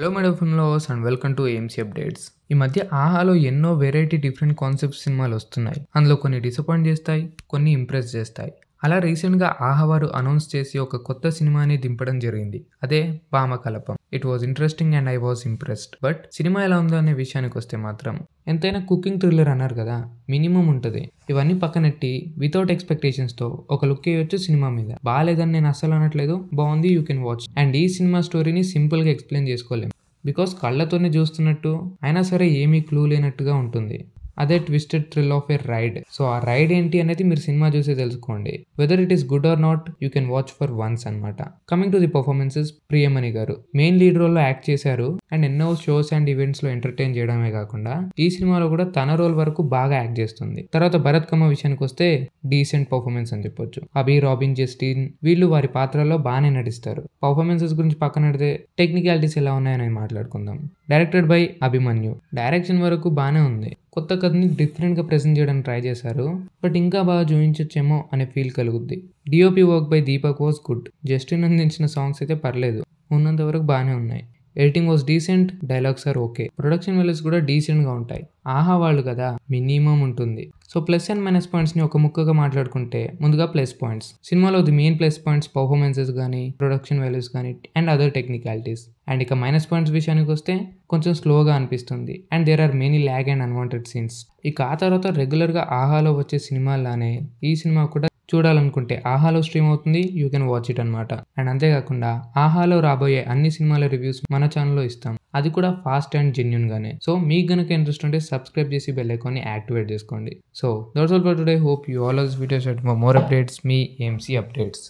hello madam film lovers and welcome to AMC updates ఈ మధ్య ఆహాలో ఎన్నో వెరైటీ డిఫరెంట్ కాన్సెప్ట్ సినిమాలు వస్తున్నాయి అందులో కొన్ని డిసప్పాయింట్ చేస్తాయి కొన్ని ఇంప్రెస్ చేస్తాయి అలా రీసెంట్గా ఆహా వారు అనౌన్స్ చేసి ఒక కొత్త సినిమాని దింపడం జరిగింది అదే Bhama Kalapam it was interesting and I was impressed but సినిమా ఎలా ఉందో అనే విషయానికి వస్తే మాత్రం ఎంతైనా కుకింగ్ థ్రిల్లర్ అన్నారు కదా మినిమం ఉంటుంది ఇవన్నీ పక్కనెట్టి వితౌట్ ఎక్స్పెక్టేషన్స్తో ఒక లుక్ వేయొచ్చు సినిమా మీద బాగాలేదని నేను అస్సలు అనట్లేదు బాగుంది యూ కెన్ వాచ్ అండ్ ఈ సినిమా స్టోరీని సింపుల్గా ఎక్స్ప్లెయిన్ చేసుకోలేము బికాస్ కళ్ళతోనే చూస్తున్నట్టు అయినా సరే ఏమీ క్లూ లేనట్టుగా ఉంటుంది అదే twisted thrill of a ride so ఆ రైడ్ ఏంటి అనేది మీరు సినిమా చూసే తెలుసుకోండి whether it is good or not you can watch for once అనమాట coming to the performances Priyamani garu main lead role లో యాక్ట్ చేశారు అండ్ ఎన్నో షోస్ అండ్ ఈవెంట్స్ లో ఎంటర్టైన్ చేయడమే కాకుండా ఈ సినిమాలో కూడా తన రోల్ వరకు బాగా యాక్ట్ చేస్తుంది తర్వాత భరత్ కమ్మ విషయానికి వస్తే డీసెంట్ పర్ఫార్మెన్స్ అని చెప్పొచ్చు అభి రాబిన్ జస్టిన్ వీళ్ళు వారి పాత్రలో బాగానే నటిస్తారు పర్ఫార్మెన్సెస్ గురించి పక్కన పెడితే టెక్నికాలిటీస్ ఎలా ఉన్నాయని మాట్లాడుకుందాం డైరెక్టెడ్ బై అభిమన్యు డైరెక్షన్ వరకు బాగానే ఉంది కొత్త కథని డిఫరెంట్గా ప్రజెంట్ చేయడానికి ట్రై చేశారు బట్ ఇంకా బాగా చూపించొచ్చేమో అనే ఫీల్ కలుగుద్ది DOP work by Deepak was good Justin అందించిన సాంగ్స్ అయితే పర్లేదు ఉన్నంత వరకు బాగానే ఉన్నాయి editing was decent dialogues are okay production values కూడా డీసెంట్గా ఉంటాయి ఆహా వాళ్ళు కదా మినిమం ఉంటుంది సో ప్లస్ అండ్ మైనస్ పాయింట్స్ని ఒక ముక్కగా మాట్లాడుకుంటే ముందుగా ప్లస్ పాయింట్స్ సినిమాలో the main plus points performances కానీ ప్రొడక్షన్ వాల్యూస్ కానీ అండ్ అదర్ టెక్నికాలిటీస్ అండ్ ఇక మైనస్ పాయింట్స్ విషయానికి వస్తే కొంచెం స్లోగా అనిపిస్తుంది and there are many lag and unwanted scenes ఇక ఆ తర్వాత రెగ్యులర్గా ఆహాలో వచ్చే సినిమాలానే ఈ సినిమా కూడా చూడాలనుకుంటే ఆహాలో స్ట్రీమ్ అవుతుంది యూ కెన్ వాచ్ ఇట్ అనమాట అండ్ అంతేకాకుండా ఆహాలో రాబోయే అన్ని సినిమాల రివ్యూస్ మన ఛానల్లో ఇస్తాం అది కూడా ఫాస్ట్ అండ్ జెన్యున్ గానే సో మీకు గనక ఇంట్రెస్ట్ ఉంటే సబ్స్క్రైబ్ చేసి బెల్ ఐకాన్ని యాక్టివేట్ చేసుకోండి so that's all for today hope you all ఆల్స్ వీడియోస్ ఫర్ మోర్ అప్డేట్స్ మీ ఎంసీ అప్డేట్స్